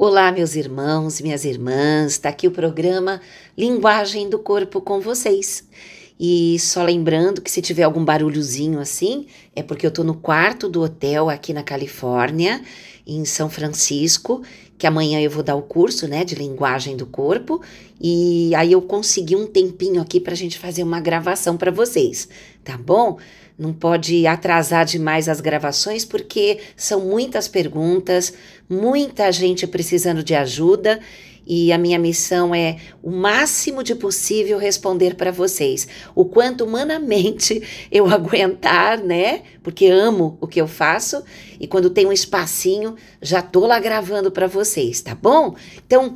Olá, meus irmãos, minhas irmãs, está aqui o programa Linguagem do Corpo com vocês. E só lembrando que se tiver algum barulhozinho assim, é porque eu estou no quarto do hotel aqui na Califórnia, em São Francisco, que amanhã eu vou dar o curso, né, de linguagem do corpo, e aí eu consegui um tempinho aqui para a gente fazer uma gravação para vocês, tá bom? não pode atrasar demais as gravações, porque são muitas perguntas, muita gente precisando de ajuda. E a minha missão é o máximo de possível responder para vocês, o quanto humanamente eu aguentar, né? Porque amo o que eu faço e quando tem um espacinho, já tô lá gravando para vocês, tá bom? Então,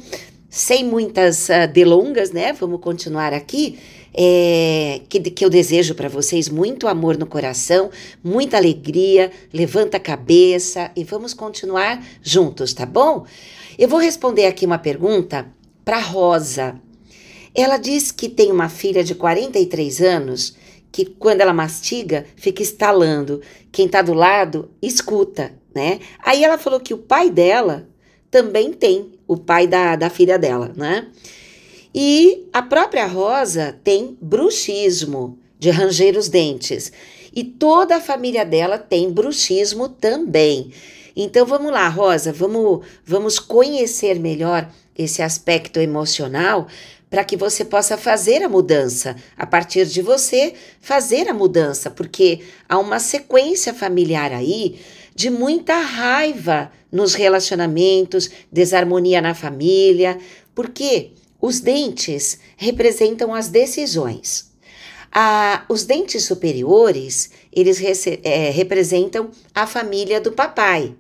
sem muitas uh, delongas, né? Vamos continuar aqui. É, que, que eu desejo para vocês muito amor no coração, muita alegria, levanta a cabeça e vamos continuar juntos, tá bom? Eu vou responder aqui uma pergunta para Rosa. Ela diz que tem uma filha de 43 anos que quando ela mastiga fica estalando, quem tá do lado escuta, né? Aí ela falou que o pai dela também tem o pai da, da filha dela, né? E a própria Rosa tem bruxismo de ranger os dentes. E toda a família dela tem bruxismo também. Então vamos lá, Rosa, vamos, vamos conhecer melhor esse aspecto emocional para que você possa fazer a mudança, a partir de você fazer a mudança, porque há uma sequência familiar aí de muita raiva nos relacionamentos, desarmonia na família, porque os dentes representam as decisões. Ah, os dentes superiores, eles é, representam a família do papai.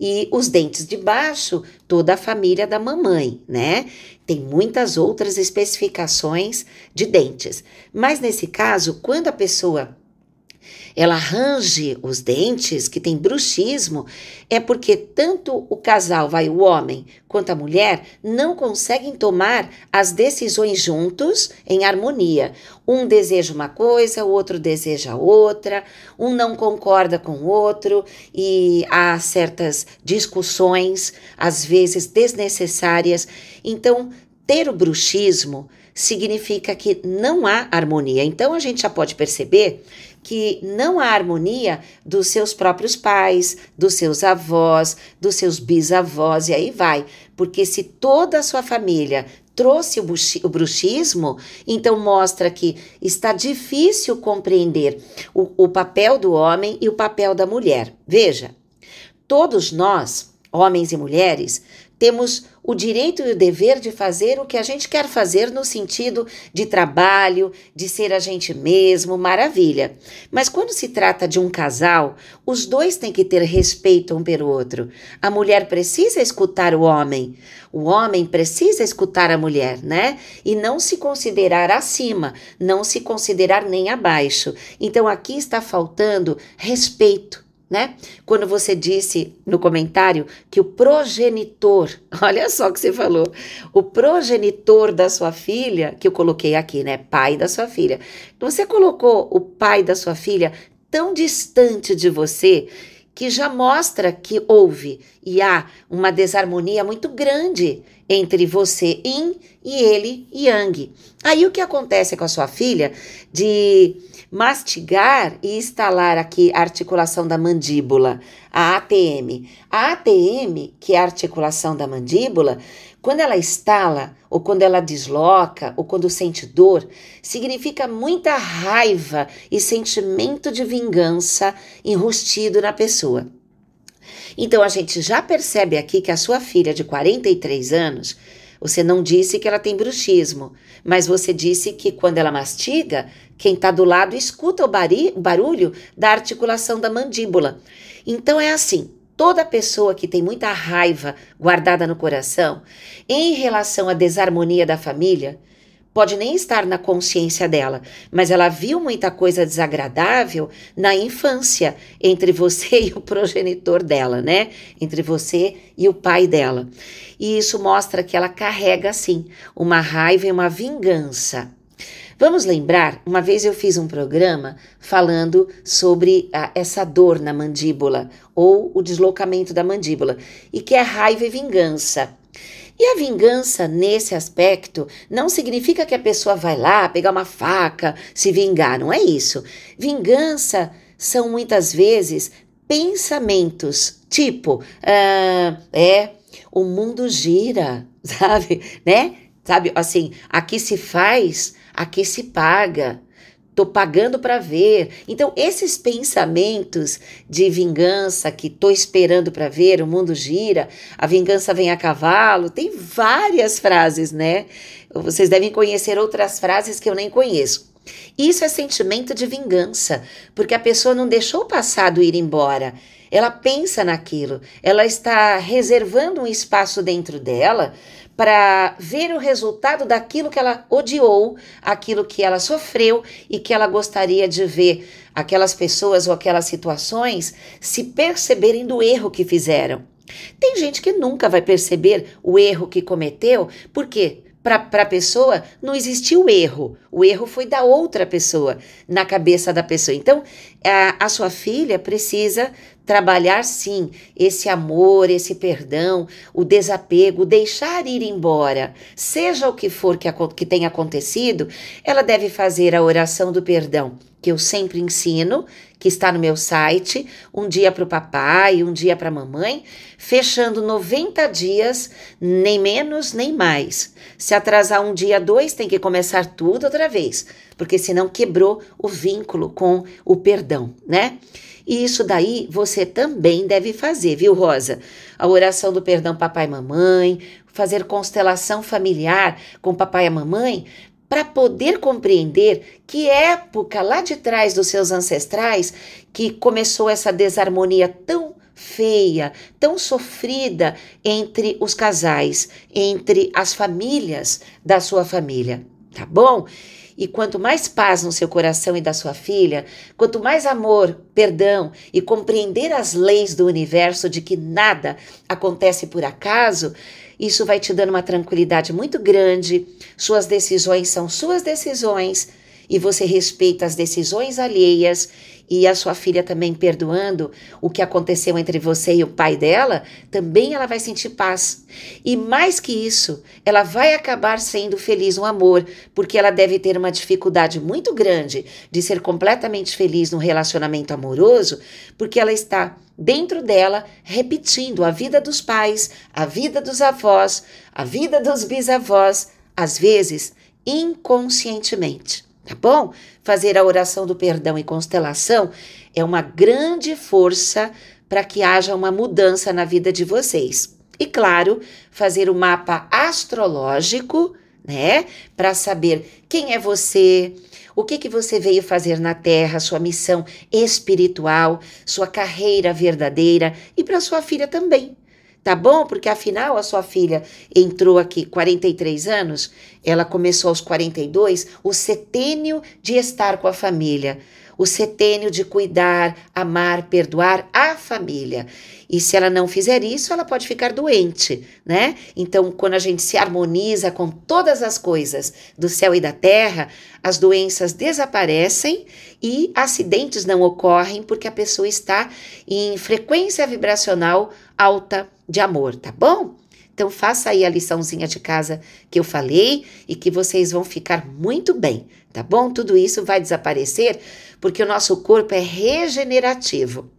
E os dentes de baixo, toda a família da mamãe, né? Tem muitas outras especificações de dentes. Mas nesse caso, quando a pessoa ela range os dentes, que tem bruxismo, é porque tanto o casal, vai o homem, quanto a mulher, não conseguem tomar as decisões juntos em harmonia. Um deseja uma coisa, o outro deseja outra, um não concorda com o outro e há certas discussões, às vezes desnecessárias. Então, ter o bruxismo significa que não há harmonia. Então a gente já pode perceber que não há harmonia dos seus próprios pais, dos seus avós, dos seus bisavós e aí vai. Porque se toda a sua família trouxe o bruxismo, então mostra que está difícil compreender o, o, papel do homem e o papel da mulher. Veja, todos nós, homens e mulheres, temos o direito e o dever de fazer o que a gente quer fazer no sentido de trabalho, de ser a gente mesmo, maravilha. Mas quando se trata de um casal, os dois têm que ter respeito um pelo outro. A mulher precisa escutar o homem, o homem precisa escutar a mulher, né? E não se considerar acima, não se considerar nem abaixo. Então aqui está faltando respeito né? Quando você disse no comentário que o progenitor, olha só o que você falou, o progenitor da sua filha, que eu coloquei aqui, né? Pai da sua filha. Você colocou o pai da sua filha tão distante de você que já mostra que houve e há uma desarmonia muito grande entre você, Yin, e ele, Yang. Aí o que acontece com a sua filha de mastigar e instalar aqui a articulação da mandíbula, a ATM. A ATM, que é a articulação da mandíbula, quando ela instala, ou quando ela desloca, ou quando sente dor, significa muita raiva e sentimento de vingança enrustido na pessoa. Então a gente já percebe aqui que a sua filha de 43 anos você não disse que ela tem bruxismo, mas você disse que quando ela mastiga, quem está do lado escuta o bari, barulho da articulação da mandíbula. Então é assim: toda pessoa que tem muita raiva guardada no coração em relação à desarmonia da família, Pode nem estar na consciência dela, mas ela viu muita coisa desagradável na infância entre você e o progenitor dela, né? Entre você e o pai dela. E isso mostra que ela carrega, sim, uma raiva e uma vingança. Vamos lembrar, uma vez eu fiz um programa falando sobre a, ah, essa dor na mandíbula ou o deslocamento da mandíbula e que é raiva e vingança. E a vingança, nesse aspecto, não significa que a pessoa vai lá pegar uma faca, se vingar, não é isso. Vingança são muitas vezes pensamentos, tipo, ah, é, o mundo gira, sabe, né? Sabe, assim, aqui se faz, aqui se paga tô pagando para ver. Então, esses pensamentos de vingança que tô esperando para ver, o mundo gira, a vingança vem a cavalo, tem várias frases, né? Vocês devem conhecer outras frases que eu nem conheço. Isso é sentimento de vingança, porque a pessoa não deixou o passado ir embora. Ela pensa naquilo, ela está reservando um espaço dentro dela para ver o resultado daquilo que ela odiou, aquilo que ela sofreu e que ela gostaria de ver aquelas pessoas ou aquelas situações se perceberem do erro que fizeram. Tem gente que nunca vai perceber o erro que cometeu, porque para a pessoa não existiu erro. O erro foi da outra pessoa, na cabeça da pessoa. Então, é, a, sua filha precisa trabalhar sim esse amor, esse perdão, o desapego, deixar ir embora, seja o que for que, que tenha acontecido, ela deve fazer a oração do perdão, que eu sempre ensino, que está no meu site, um dia para o papai, um dia para a mamãe, fechando 90 dias, nem menos nem mais. Se atrasar um dia, dois, tem que começar tudo outra vez porque senão quebrou o vínculo com o perdão, né? E isso daí você também deve fazer, viu, Rosa? A oração do perdão papai e mamãe, fazer constelação familiar com papai e mamãe, para poder compreender que época lá de trás dos seus ancestrais que começou essa desarmonia tão feia, tão sofrida entre os casais, entre as famílias da sua família, tá bom? E quanto mais paz no seu coração e da sua filha, quanto mais amor, perdão e compreender as leis do universo de que nada acontece por acaso, isso vai te dando uma tranquilidade muito grande. Suas decisões são suas decisões e você respeita as decisões alheias e a sua filha também perdoando o que aconteceu entre você e o pai dela, também ela vai sentir paz. E mais que isso, ela vai acabar sendo feliz no amor, porque ela deve ter uma dificuldade muito grande de ser completamente feliz no relacionamento amoroso, porque ela está dentro dela repetindo a vida dos pais, a vida dos avós, a vida dos bisavós, às vezes inconscientemente tá bom? Fazer a oração do perdão e constelação é uma grande força para que haja uma mudança na vida de vocês. E claro, fazer o mapa astrológico, né, para saber quem é você, o que que você veio fazer na Terra, sua missão espiritual, sua carreira verdadeira e para sua filha também, Tá bom? Porque afinal a sua filha entrou aqui 43 anos, ela começou aos 42, o setênio de estar com a família o setênio de cuidar, amar, perdoar a família. E se ela não fizer isso, ela pode ficar doente, né? Então, quando a gente se harmoniza com todas as coisas do céu e da terra, as doenças desaparecem e acidentes não ocorrem porque a pessoa está em frequência vibracional alta de amor, tá bom? Então, faça aí a liçãozinha de casa que eu falei e que vocês vão ficar muito bem tá bom? Tudo isso vai desaparecer porque o nosso corpo é regenerativo.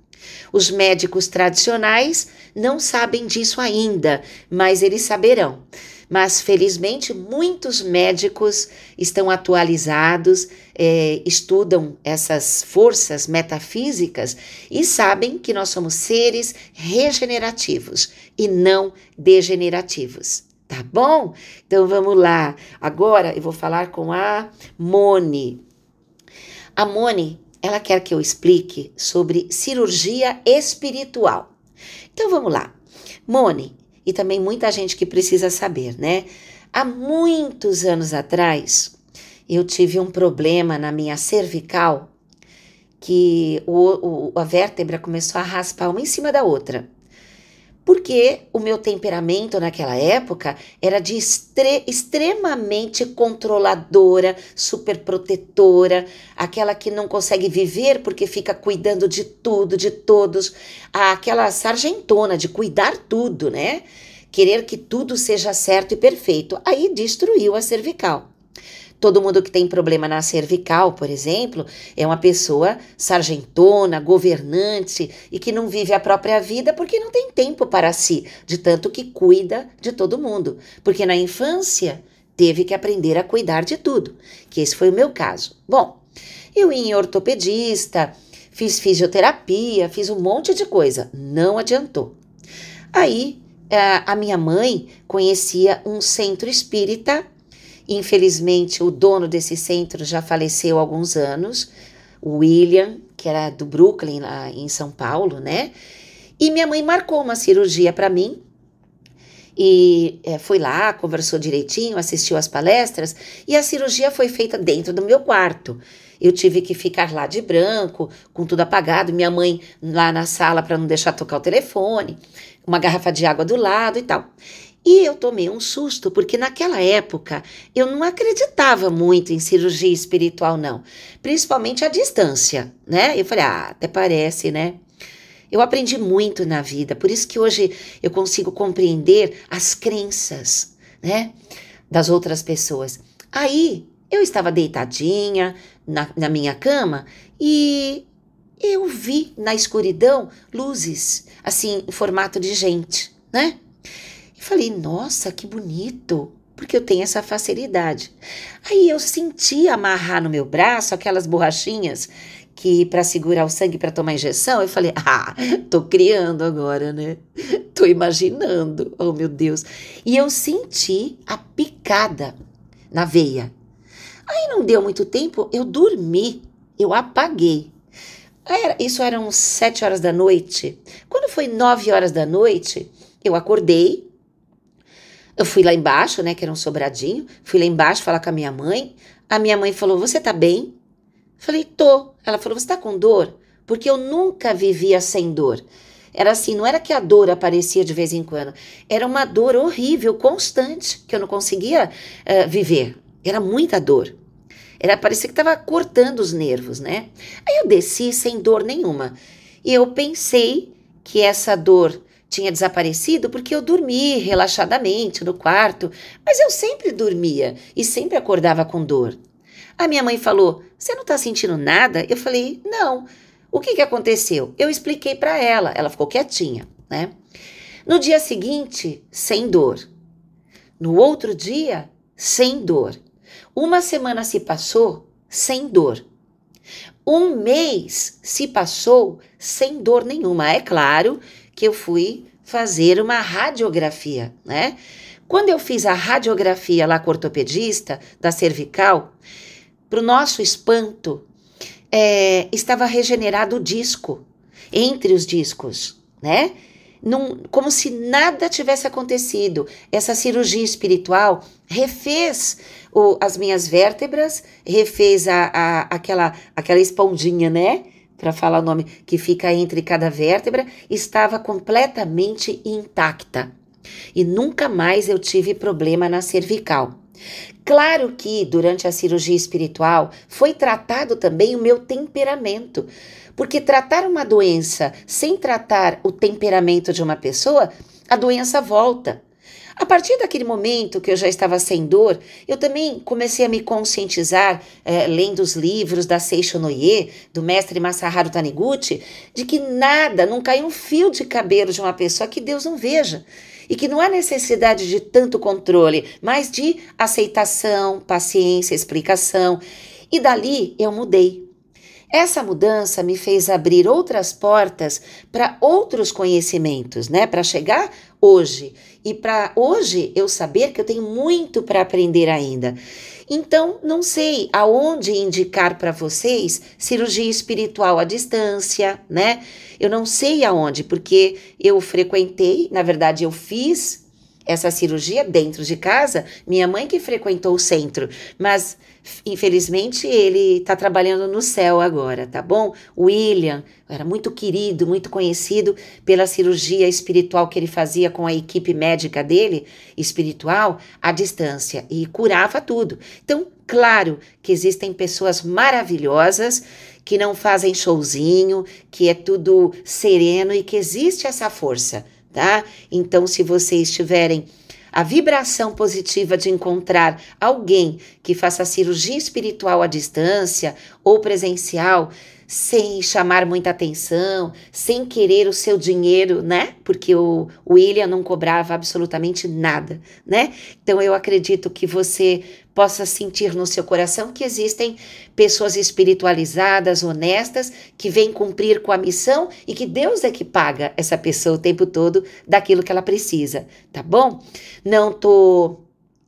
Os médicos tradicionais não sabem disso ainda, mas eles saberão. Mas felizmente muitos médicos estão atualizados, é, estudam essas forças metafísicas e sabem que nós somos seres regenerativos e não degenerativos. Tá bom? Então vamos lá. Agora eu vou falar com a Mone. A Mone, ela quer que eu explique sobre cirurgia espiritual. Então vamos lá. Mone, e também muita gente que precisa saber, né? Há muitos anos atrás, eu tive um problema na minha cervical que o, o, a vértebra começou a raspar uma em cima da outra porque o meu temperamento naquela época era de extremamente controladora, superprotetora, aquela que não consegue viver porque fica cuidando de tudo, de todos, aquela sargentona de cuidar tudo, né? Querer que tudo seja certo e perfeito. Aí destruiu a cervical. Todo mundo que tem problema na cervical, por exemplo, é uma pessoa sargentona, governante e que não vive a própria vida porque não tem tempo para si, de tanto que cuida de todo mundo. Porque na infância teve que aprender a cuidar de tudo, que esse foi o meu caso. Bom, eu ia em ortopedista, fiz fisioterapia, fiz um monte de coisa, não adiantou. Aí eh, a minha mãe conhecia um centro espírita Infelizmente, o dono desse centro já faleceu há alguns anos, o William, que era do Brooklyn, lá em São Paulo, né? E minha mãe marcou uma cirurgia para mim. E é, eh, fui lá, conversou direitinho, assistiu às palestras, e a cirurgia foi feita dentro do meu quarto. Eu tive que ficar lá de branco, com tudo apagado, minha mãe lá na sala para não deixar tocar o telefone, uma garrafa de água do lado e tal. E eu tomei um susto, porque naquela época eu não acreditava muito em cirurgia espiritual, não. Principalmente à distância, né? Eu falei, ah, até parece, né? Eu aprendi muito na vida, por isso que hoje eu consigo compreender as crenças, né? Das outras pessoas. Aí eu estava deitadinha na, na minha cama e eu vi na escuridão luzes, assim, em formato de gente, né? falei, nossa, que bonito, porque eu tenho essa facilidade. Aí eu senti amarrar no meu braço aquelas borrachinhas que para segurar o sangue para tomar injeção, eu falei: "Ah, tô criando agora, né? Tô imaginando. Oh, meu Deus". E eu senti a picada na veia. Aí não deu muito tempo, eu dormi, eu apaguei. Era, isso eram sete horas da noite. Quando foi nove horas da noite, eu acordei, eu fui lá embaixo, né, que era um sobradinho, fui lá embaixo falar com a minha mãe. A minha mãe falou: Você tá bem? Eu falei: Tô. Ela falou: Você tá com dor? Porque eu nunca vivia sem dor. Era assim, não era que a dor aparecia de vez em quando, era uma dor horrível, constante, que eu não conseguia uh, viver. Era muita dor. Era parecia que estava cortando os nervos, né? Aí eu desci sem dor nenhuma. E eu pensei que essa dor tinha desaparecido porque eu dormi relaxadamente no quarto, mas eu sempre dormia e sempre acordava com dor. A minha mãe falou: Você não está sentindo nada? Eu falei: Não. O que, que aconteceu? Eu expliquei para ela, ela ficou quietinha, né? No dia seguinte, sem dor. No outro dia, sem dor. Uma semana se passou sem dor. Um mês se passou sem dor nenhuma. É claro que eu fui fazer uma radiografia, né? Quando eu fiz a radiografia lá com ortopedista da cervical, para o nosso espanto, é, estava regenerado o disco, entre os discos, né? Num, como se nada tivesse acontecido. Essa cirurgia espiritual refez o, as minhas vértebras, refez a, a, aquela, aquela esponjinha, né? para falar o nome, que fica entre cada vértebra, estava completamente intacta. E nunca mais eu tive problema na cervical. Claro que durante a cirurgia espiritual foi tratado também o meu temperamento, porque tratar uma doença sem tratar o temperamento de uma pessoa, a doença volta. A partir daquele momento que eu já estava sem dor, eu também comecei a me conscientizar, é, lendo os livros da Seisho Noye, do mestre Masaharu Taniguchi, de que nada, não cai um fio de cabelo de uma pessoa que Deus não veja. E que não há necessidade de tanto controle, mas de aceitação, paciência, explicação. E dali eu mudei. Essa mudança me fez abrir outras portas para outros conhecimentos, né? Para chegar hoje. E para hoje eu saber que eu tenho muito para aprender ainda. Então, não sei aonde indicar para vocês cirurgia espiritual à distância, né? Eu não sei aonde, porque eu frequentei, na verdade, eu fiz essa cirurgia dentro de casa, minha mãe que frequentou o centro, mas Infelizmente, ele está trabalhando no céu agora, tá bom? William era muito querido, muito conhecido pela cirurgia espiritual que ele fazia com a equipe médica dele, espiritual, à distância, e curava tudo. Então, claro que existem pessoas maravilhosas que não fazem showzinho, que é tudo sereno e que existe essa força, tá? Então, se vocês estiverem a vibração positiva de encontrar alguém que faça cirurgia espiritual à distância ou presencial sem chamar muita atenção, sem querer o seu dinheiro, né? Porque o William não cobrava absolutamente nada, né? Então eu acredito que você possa sentir no seu coração que existem pessoas espiritualizadas, honestas, que vêm cumprir com a missão e que Deus é que paga essa pessoa o tempo todo daquilo que ela precisa, tá bom? Não tô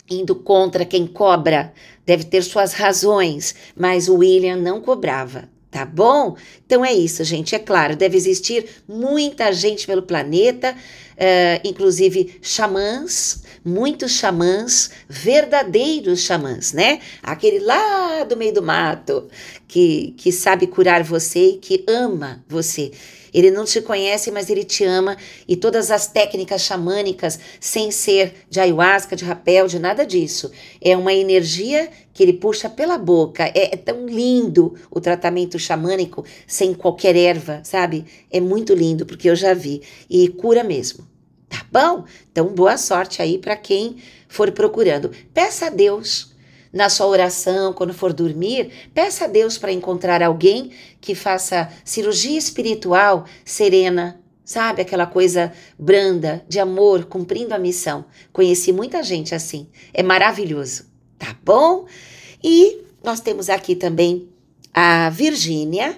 indo contra quem cobra, deve ter suas razões, mas o William não cobrava, Tá bom? Então é isso, gente. É claro, deve existir muita gente pelo planeta, uh, inclusive xamãs, muitos xamãs, verdadeiros xamãs, né? Aquele lá do meio do mato que, que sabe curar você e que ama você. Ele não te conhece, mas ele te ama. E todas as técnicas xamânicas, sem ser de ayahuasca, de rapel, de nada disso, é uma energia que ele puxa pela boca. É, é tão lindo o tratamento xamânico sem qualquer erva, sabe? É muito lindo, porque eu já vi. E cura mesmo. Tá bom? Então, boa sorte aí para quem for procurando. Peça a Deus na sua oração, quando for dormir, peça a Deus para encontrar alguém que faça cirurgia espiritual serena, sabe? Aquela coisa branda, de amor, cumprindo a missão. Conheci muita gente assim. É maravilhoso, tá bom? E nós temos aqui também a Virgínia,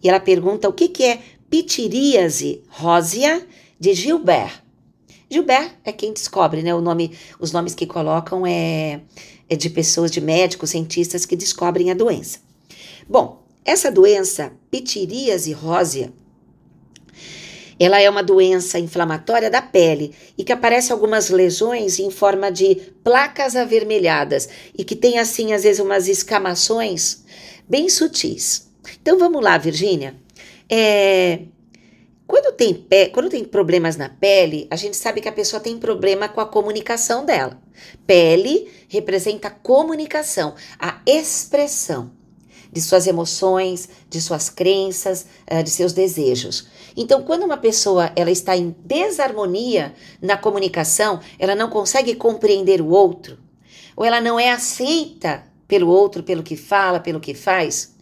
e ela pergunta o que, que é pitiríase rósea de Gilbert. Gilbert é quem descobre, né? O nome, os nomes que colocam é, é de pessoas, de médicos, cientistas que descobrem a doença. Bom, essa doença, pitiríase rósea, ela é uma doença inflamatória da pele e que aparece algumas lesões em forma de placas avermelhadas e que tem assim às vezes umas escamações bem sutis. Então vamos lá, Virgínia. É, quando tem, pe... Quando tem problemas na pele, a gente sabe que a pessoa tem problema com a comunicação dela. Pele representa a comunicação, a expressão de suas emoções, de suas crenças, eh, de seus desejos. Então, quando uma pessoa ela está em desarmonia na comunicação, ela não consegue compreender o outro, ou ela não é aceita pelo outro, pelo que fala, pelo que faz,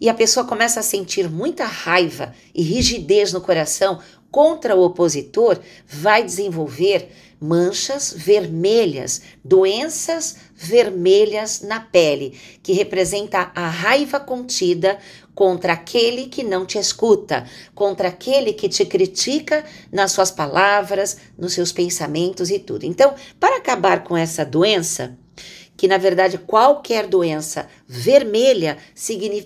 e a pessoa começa a sentir muita raiva e rigidez no coração contra o opositor, vai desenvolver manchas vermelhas, doenças vermelhas na pele, que representa a raiva contida contra aquele que não te escuta, contra aquele que te critica nas suas palavras, nos seus pensamentos e tudo. Então, para acabar com essa doença, que na verdade qualquer doença vermelha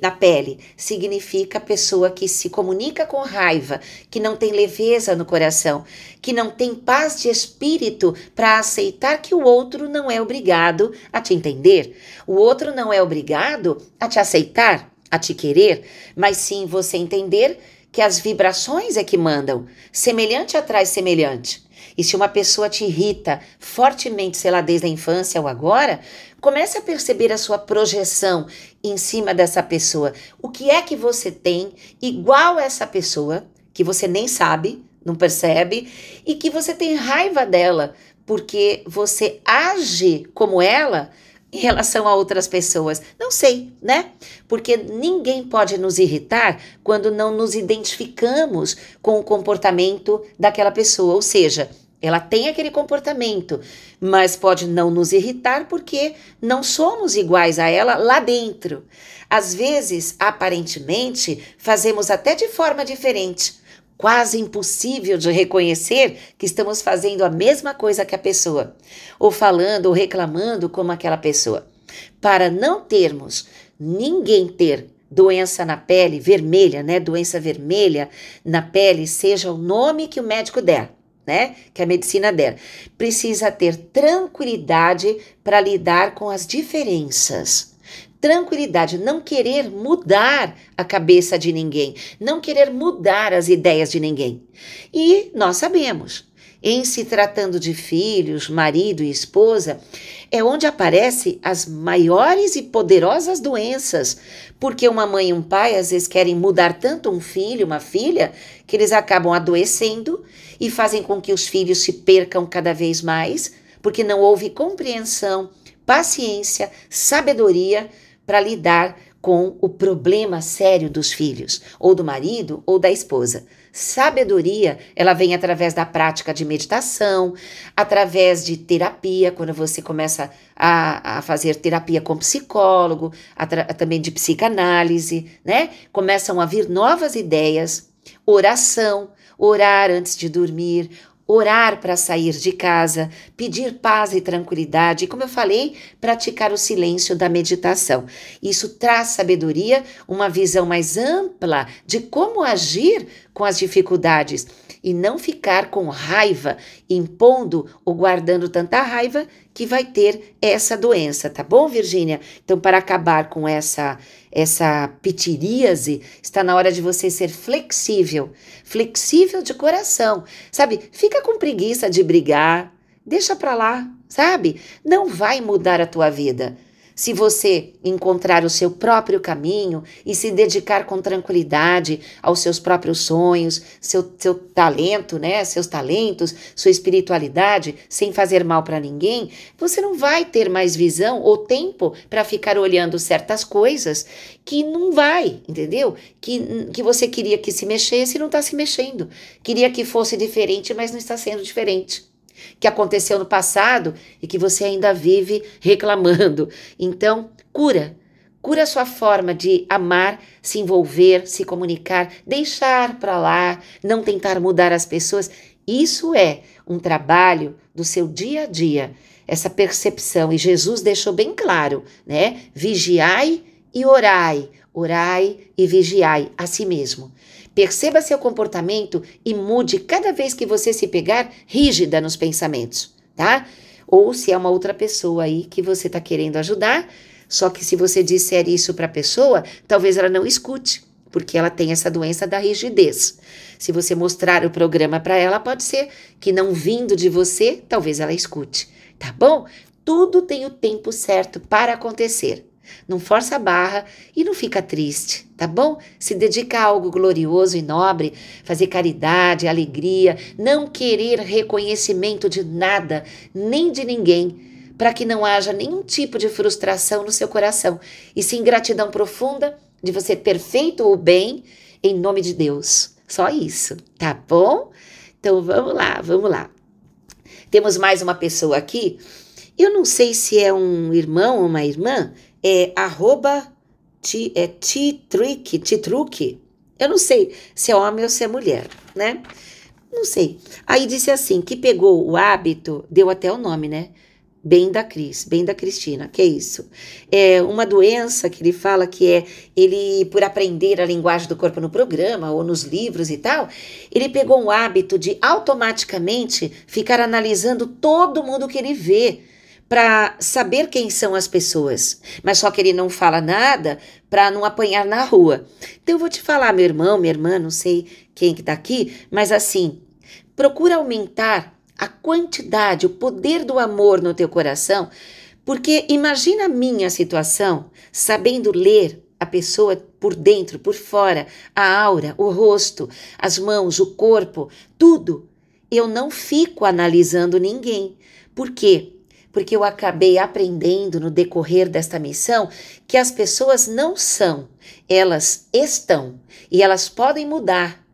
na pele significa pessoa que se comunica com raiva, que não tem leveza no coração, que não tem paz de espírito para aceitar que o outro não é obrigado a te entender, o outro não é obrigado a te aceitar, a te querer, mas sim você entender que as vibrações é que mandam, semelhante atrai semelhante. E se uma pessoa te irrita fortemente, sei lá, desde a infância ou agora, comece a perceber a sua projeção em cima dessa pessoa. O que é que você tem igual a essa pessoa, que você nem sabe, não percebe, e que você tem raiva dela, porque você age como ela em relação a outras pessoas? Não sei, né? Porque ninguém pode nos irritar quando não nos identificamos com o comportamento daquela pessoa. Ou seja, ela tem aquele comportamento, mas pode não nos irritar porque não somos iguais a ela lá dentro. Às vezes, aparentemente, fazemos até de forma diferente. Quase impossível de reconhecer que estamos fazendo a mesma coisa que a pessoa, ou falando ou reclamando como aquela pessoa. Para não termos ninguém ter doença na pele vermelha, né? Doença vermelha na pele, seja o nome que o médico der né? Que a medicina dela precisa ter tranquilidade para lidar com as diferenças. Tranquilidade, não querer mudar a cabeça de ninguém, não querer mudar as ideias de ninguém. E nós sabemos, em se tratando de filhos, marido e esposa, é onde aparecem as maiores e poderosas doenças, porque uma mãe e um pai às vezes querem mudar tanto um filho, uma filha, que eles acabam adoecendo e fazem com que os filhos se percam cada vez mais, porque não houve compreensão, paciência, sabedoria para lidar com o problema sério dos filhos, ou do marido, ou da esposa. Sabedoria, ela vem através da prática de meditação, através de terapia, quando você começa a, a fazer terapia com psicólogo, também de psicanálise, né? Começam a vir novas ideias, oração, orar antes de dormir, orar para sair de casa, pedir paz e tranquilidade, e como eu falei, praticar o silêncio da meditação. Isso traz sabedoria, uma visão mais ampla de como agir com as dificuldades e não ficar com raiva, impondo ou guardando tanta raiva que vai ter essa doença, tá bom, Virgínia? Então, para acabar com essa essa pitiríase, está na hora de você ser flexível, flexível de coração, sabe? Fica com preguiça de brigar, deixa pra lá, sabe? Não vai mudar a tua vida. Se você encontrar o seu próprio caminho e se dedicar com tranquilidade aos seus próprios sonhos, seu, seu talento, né, seus talentos, sua espiritualidade, sem fazer mal para ninguém, você não vai ter mais visão ou tempo para ficar olhando certas coisas que não vai, entendeu? Que, que você queria que se mexesse e não está se mexendo. Queria que fosse diferente, mas não está sendo diferente que aconteceu no passado e que você ainda vive reclamando. Então, cura. Cura a sua forma de amar, se envolver, se comunicar, deixar para lá, não tentar mudar as pessoas. Isso é um trabalho do seu dia a dia, essa percepção. E Jesus deixou bem claro, né? Vigiai e orai, orai e vigiai a si mesmo. Perceba seu comportamento e mude cada vez que você se pegar rígida nos pensamentos, tá? Ou se é uma outra pessoa aí que você está querendo ajudar, só que se você disser isso para a pessoa, talvez ela não escute, porque ela tem essa doença da rigidez. Se você mostrar o programa para ela, pode ser que não vindo de você, talvez ela escute, tá bom? Tudo tem o tempo certo para acontecer. Não força a barra e não fica triste, tá bom? Se dedica a algo glorioso e nobre, fazer caridade, alegria, não querer reconhecimento de nada, nem de ninguém, para que não haja nenhum tipo de frustração no seu coração, e sim gratidão profunda de você perfeito ou bem em nome de Deus. Só isso, tá bom? Então vamos lá, vamos lá. Temos mais uma pessoa aqui. Eu não sei se é um irmão ou uma irmã é arroba t é titruque, Eu não sei se é homem ou se é mulher, né? Não sei. Aí disse assim, que pegou o hábito, deu até o nome, né? Bem da Cris, bem da Cristina, que é isso? É uma doença que ele fala que é ele, por aprender a linguagem do corpo no programa ou nos livros e tal, ele pegou um hábito de automaticamente ficar analisando todo mundo que ele vê para saber quem são as pessoas, mas só que ele não fala nada para não apanhar na rua. Então eu vou te falar, meu irmão, minha irmã, não sei quem que está aqui, mas assim, procura aumentar a quantidade, o poder do amor no teu coração, porque imagina a minha situação, sabendo ler a pessoa por dentro, por fora, a aura, o rosto, as mãos, o corpo, tudo. Eu não fico analisando ninguém. Por quê? porque eu acabei aprendendo no decorrer desta missão que as pessoas não são, elas estão e elas podem mudar.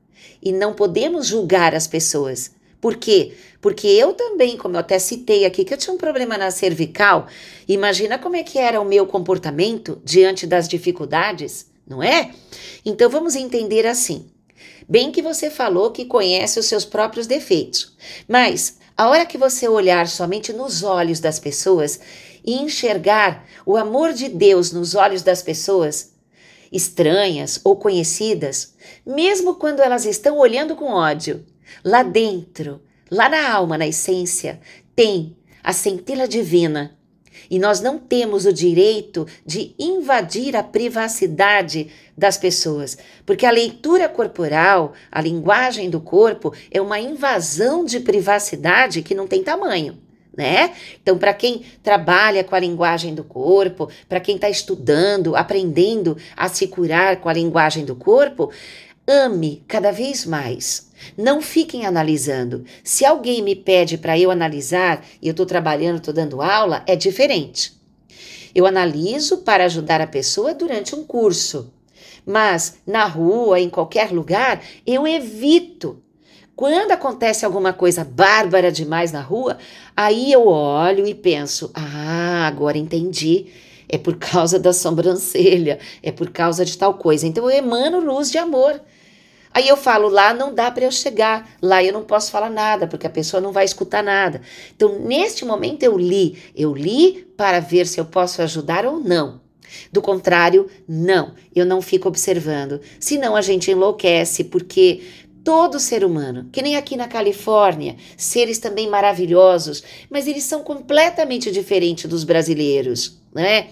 E não podemos julgar as pessoas. Por quê? Porque eu também, como eu até citei aqui, que eu tinha um problema na cervical, imagina como é que era o meu comportamento diante das dificuldades, não é? Então vamos entender assim. Bem que você falou que conhece os seus próprios defeitos, mas a hora que você olhar somente nos olhos das pessoas e enxergar o amor de Deus nos olhos das pessoas, estranhas ou conhecidas, mesmo quando elas estão olhando com ódio, lá dentro, lá na alma, na essência, tem a centelha divina e nós não temos o direito de invadir a privacidade das pessoas, porque a leitura corporal, a linguagem do corpo é uma invasão de privacidade que não tem tamanho. Né? Então, para quem trabalha com a linguagem do corpo, para quem está estudando, aprendendo a se curar com a linguagem do corpo, ame cada vez mais não fiquem analisando. Se alguém me pede para eu analisar e eu estou trabalhando, estou dando aula, é diferente. Eu analiso para ajudar a pessoa durante um curso. Mas na rua, em qualquer lugar, eu evito. Quando acontece alguma coisa bárbara demais na rua, aí eu olho e penso: ah, agora entendi é por causa da sobrancelha, é por causa de tal coisa. Então eu emano luz de amor. Aí eu falo, lá não dá para eu chegar, lá eu não posso falar nada, porque a pessoa não vai escutar nada. Então, neste momento eu li, eu li para ver se eu posso ajudar ou não. Do contrário, não, eu não fico observando. Senão a gente enlouquece, porque todo ser humano, que nem aqui na Califórnia, seres também maravilhosos, mas eles são completamente diferentes dos brasileiros, né?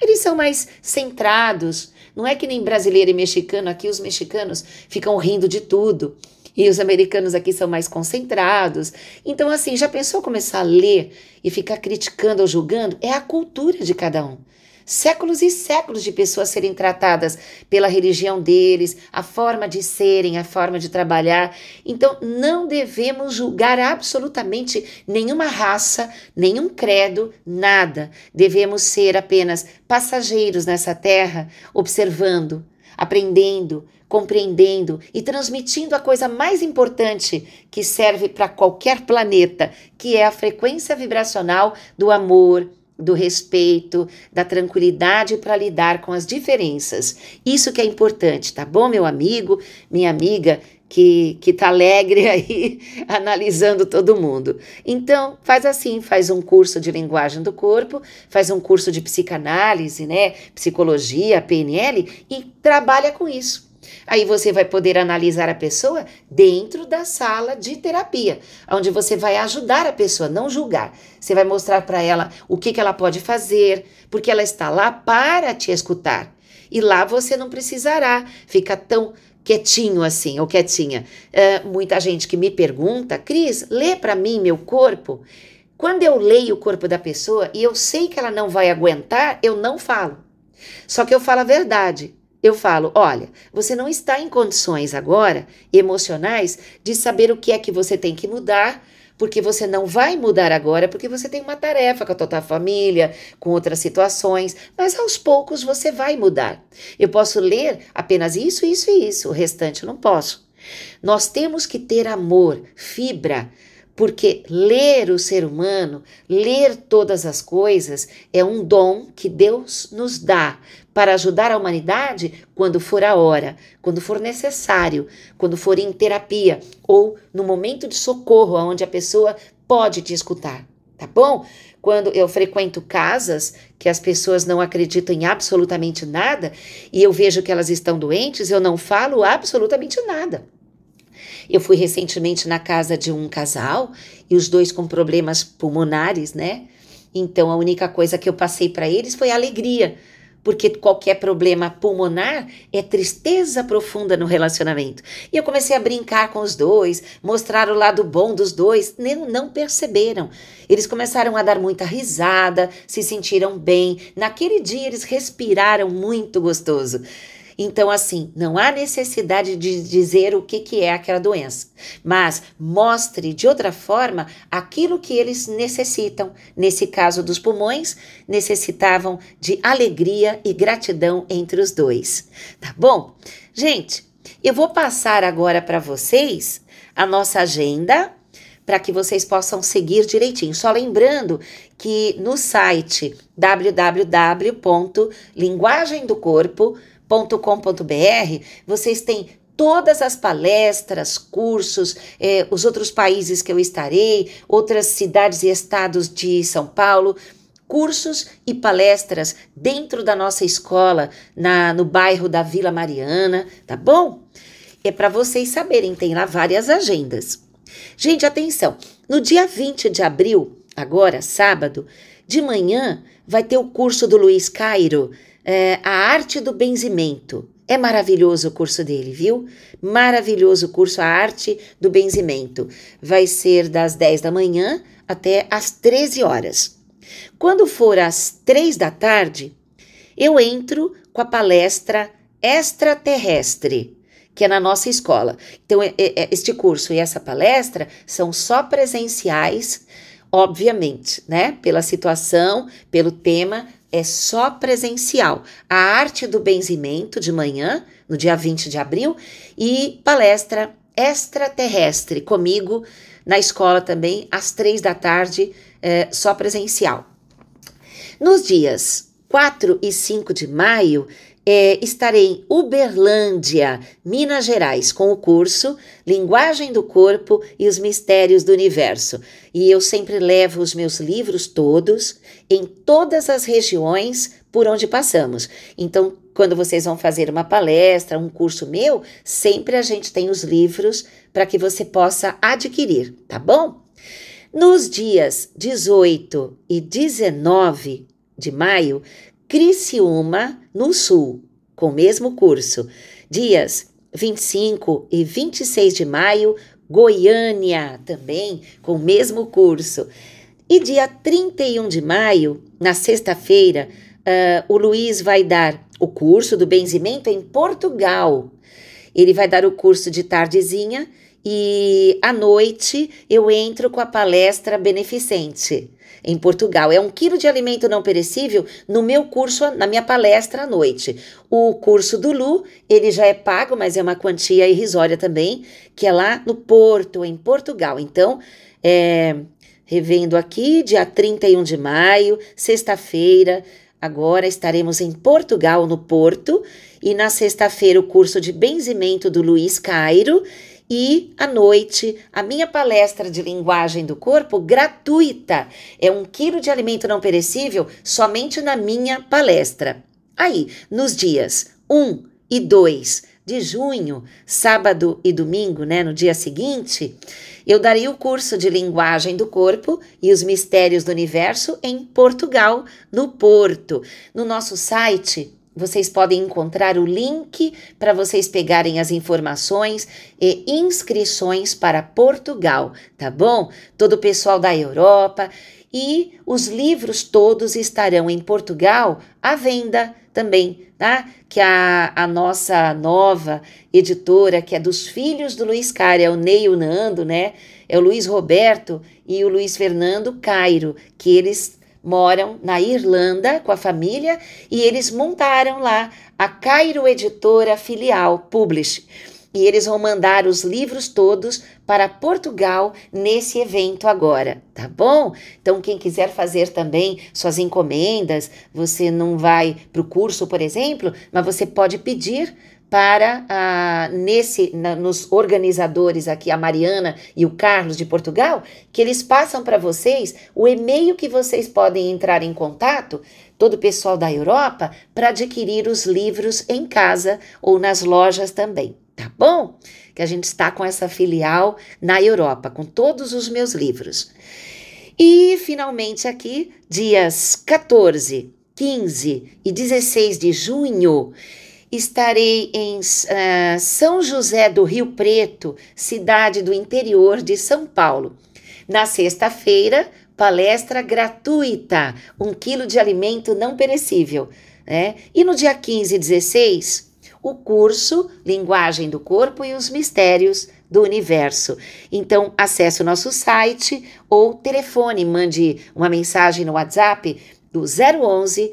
Eles são mais centrados, não é que nem brasileiro e mexicano, aqui os mexicanos ficam rindo de tudo. E os americanos aqui são mais concentrados. Então, assim, já pensou começar a ler e ficar criticando ou julgando? É a cultura de cada um séculos e séculos de pessoas serem tratadas pela religião deles, a forma de serem, a forma de trabalhar. Então, não devemos julgar absolutamente nenhuma raça, nenhum credo, nada. Devemos ser apenas passageiros nessa terra, observando, aprendendo, compreendendo e transmitindo a coisa mais importante que serve para qualquer planeta, que é a frequência vibracional do amor, do respeito, da tranquilidade para lidar com as diferenças. Isso que é importante, tá bom, meu amigo, minha amiga que que tá alegre aí analisando todo mundo. Então, faz assim, faz um curso de linguagem do corpo, faz um curso de psicanálise, né, psicologia, PNL e trabalha com isso. Aí você vai poder analisar a pessoa dentro da sala de terapia, onde você vai ajudar a pessoa, não julgar. Você vai mostrar para ela o que, que ela pode fazer, porque ela está lá para te escutar. E lá você não precisará ficar tão quietinho assim, ou quietinha. Uh, muita gente que me pergunta, Cris, lê para mim meu corpo. Quando eu leio o corpo da pessoa e eu sei que ela não vai aguentar, eu não falo. Só que eu falo a verdade eu falo: olha, você não está em condições agora emocionais de saber o que é que você tem que mudar, porque você não vai mudar agora, porque você tem uma tarefa com a tua família, com outras situações, mas aos poucos você vai mudar. Eu posso ler apenas isso, isso e isso, o restante eu não posso. Nós temos que ter amor, fibra, porque ler o ser humano, ler todas as coisas, é um dom que Deus nos dá para ajudar a humanidade quando for a hora, quando for necessário, quando for em terapia ou no momento de socorro, onde a pessoa pode te escutar, tá bom? Quando eu frequento casas que as pessoas não acreditam em absolutamente nada e eu vejo que elas estão doentes, eu não falo absolutamente nada. Eu fui recentemente na casa de um casal e os dois com problemas pulmonares, né? Então a única coisa que eu passei para eles foi alegria porque qualquer problema pulmonar é tristeza profunda no relacionamento. E eu comecei a brincar com os dois, mostrar o lado bom dos dois, nem, não perceberam. Eles começaram a dar muita risada, se sentiram bem. Naquele dia eles respiraram muito gostoso. Então, assim, não há necessidade de dizer o que, que é aquela doença, mas mostre de outra forma aquilo que eles necessitam. Nesse caso dos pulmões, necessitavam de alegria e gratidão entre os dois. Tá bom? Gente, eu vou passar agora para vocês a nossa agenda para que vocês possam seguir direitinho. Só lembrando que no site www.linguagemdocorpo.com com.br vocês têm todas as palestras, cursos, eh, os outros países que eu estarei, outras cidades e estados de São Paulo, cursos e palestras dentro da nossa escola, na, no bairro da Vila Mariana, tá bom? É para vocês saberem, tem lá várias agendas. Gente, atenção, no dia 20 de abril, agora, sábado, de manhã, vai ter o curso do Luiz Cairo, é, A Arte do Benzimento. É maravilhoso o curso dele, viu? Maravilhoso o curso A Arte do Benzimento. Vai ser das 10 da manhã até as 13 horas. Quando for às 3 da tarde, eu entro com a palestra extraterrestre, que é na nossa escola. Então, é, é, é, este curso e essa palestra são só presenciais, obviamente, né? Pela situação, pelo tema, é só presencial. A arte do benzimento de manhã, no dia 20 de abril, e palestra extraterrestre comigo na escola também, às três da tarde, é, só presencial. Nos dias 4 e 5 de maio, é, estarei em Uberlândia, Minas Gerais, com o curso Linguagem do Corpo e os Mistérios do Universo. E eu sempre levo os meus livros todos em todas as regiões por onde passamos. Então, quando vocês vão fazer uma palestra, um curso meu, sempre a gente tem os livros para que você possa adquirir, tá bom? Nos dias 18 e 19 de maio, Criciúma, no Sul, com o mesmo curso. Dias 25 e 26 de maio, Goiânia, também com o mesmo curso. E dia 31 de maio, na sexta-feira, uh, o Luiz vai dar o curso do benzimento em Portugal. Ele vai dar o curso de tardezinha e à noite eu entro com a palestra beneficente. Em Portugal, é um quilo de alimento não perecível no meu curso, na minha palestra à noite. O curso do Lu, ele já é pago, mas é uma quantia irrisória também, que é lá no Porto, em Portugal. Então, é, revendo aqui, dia 31 de maio, sexta-feira, Agora estaremos em Portugal, no Porto, e na sexta-feira o curso de benzimento do Luiz Cairo e à noite a minha palestra de linguagem do corpo gratuita. É um quilo de alimento não perecível somente na minha palestra. Aí, nos dias 1 e 2 de junho, sábado e domingo, né, no dia seguinte, eu darei o curso de Linguagem do Corpo e os Mistérios do Universo em Portugal, no Porto. No nosso site vocês podem encontrar o link para vocês pegarem as informações e inscrições para Portugal, tá bom? Todo o pessoal da Europa e os livros todos estarão em Portugal à venda também, tá? Que a, a nossa nova editora, que é dos filhos do Luiz Cara, é o Ney e o Nando, né? É o Luiz Roberto e o Luiz Fernando Cairo, que eles moram na Irlanda com a família e eles montaram lá a Cairo Editora Filial Publish. E eles vão mandar os livros todos para Portugal nesse evento agora, tá bom? Então, quem quiser fazer também suas encomendas, você não vai para o curso, por exemplo, mas você pode pedir para ah, nesse na, nos organizadores aqui a Mariana e o Carlos de Portugal que eles passam para vocês o e-mail que vocês podem entrar em contato todo o pessoal da Europa para adquirir os livros em casa ou nas lojas também tá bom que a gente está com essa filial na Europa com todos os meus livros e finalmente aqui dias 14 15 e 16 de junho Estarei em uh, São José do Rio Preto, cidade do interior de São Paulo. Na sexta-feira, palestra gratuita, um quilo de alimento não perecível. Né? E no dia 15 e 16, o curso Linguagem do Corpo e os Mistérios do Universo. Então, acesse o nosso site ou telefone, mande uma mensagem no WhatsApp do 011